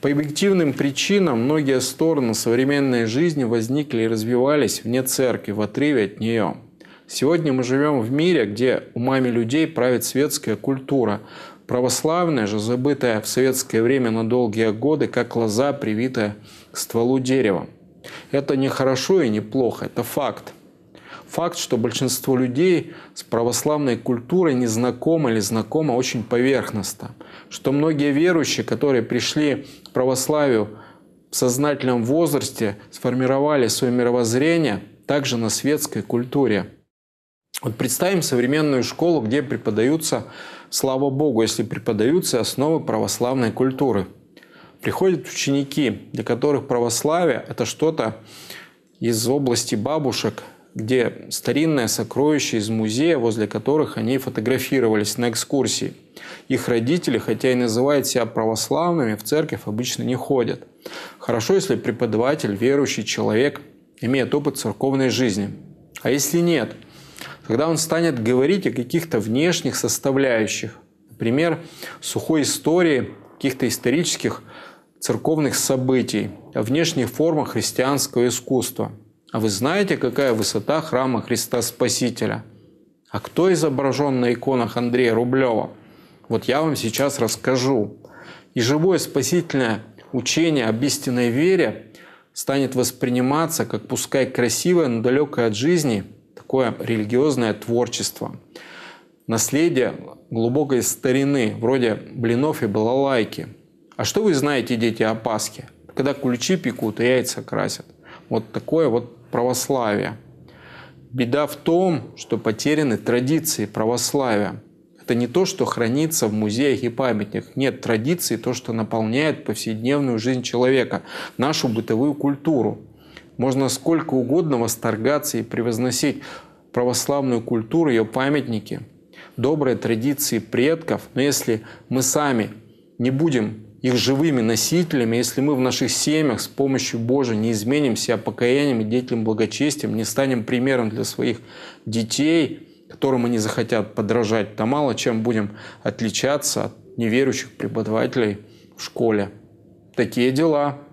По объективным причинам многие стороны современной жизни возникли и развивались вне церкви, в отрыве от нее. Сегодня мы живем в мире, где умами людей правит светская культура, православная же, забытая в советское время на долгие годы, как лоза, привитая к стволу дерева. Это не хорошо и не плохо, это факт факт, что большинство людей с православной культурой не знакомы или знакомо очень поверхностно. Что многие верующие, которые пришли к православию в сознательном возрасте, сформировали свое мировоззрение также на светской культуре. Вот представим современную школу, где преподаются, слава Богу, если преподаются основы православной культуры. Приходят ученики, для которых православие – это что-то из области бабушек – где старинное сокровище из музея, возле которых они фотографировались на экскурсии. Их родители, хотя и называют себя православными, в церковь обычно не ходят. Хорошо, если преподаватель, верующий человек, имеет опыт церковной жизни. А если нет? Тогда он станет говорить о каких-то внешних составляющих. Например, сухой истории, каких-то исторических церковных событий, о внешних формах христианского искусства – а вы знаете, какая высота храма Христа Спасителя? А кто изображен на иконах Андрея Рублева? Вот я вам сейчас расскажу. И живое спасительное учение об истинной вере станет восприниматься как пускай красивое, но далекое от жизни такое религиозное творчество. Наследие глубокой старины, вроде блинов и балалайки. А что вы знаете, дети, о Пасхе? Когда куличи пекут и яйца красят. Вот такое вот православия. Беда в том, что потеряны традиции православия. Это не то, что хранится в музеях и памятниках. Нет, традиции – то, что наполняет повседневную жизнь человека, нашу бытовую культуру. Можно сколько угодно восторгаться и превозносить православную культуру, ее памятники, добрые традиции предков, но если мы сами не будем их живыми носителями, если мы в наших семьях с помощью Божией не изменим себя покаянием и деятелем благочестием, не станем примером для своих детей, которым они захотят подражать, то мало чем будем отличаться от неверующих преподавателей в школе. Такие дела.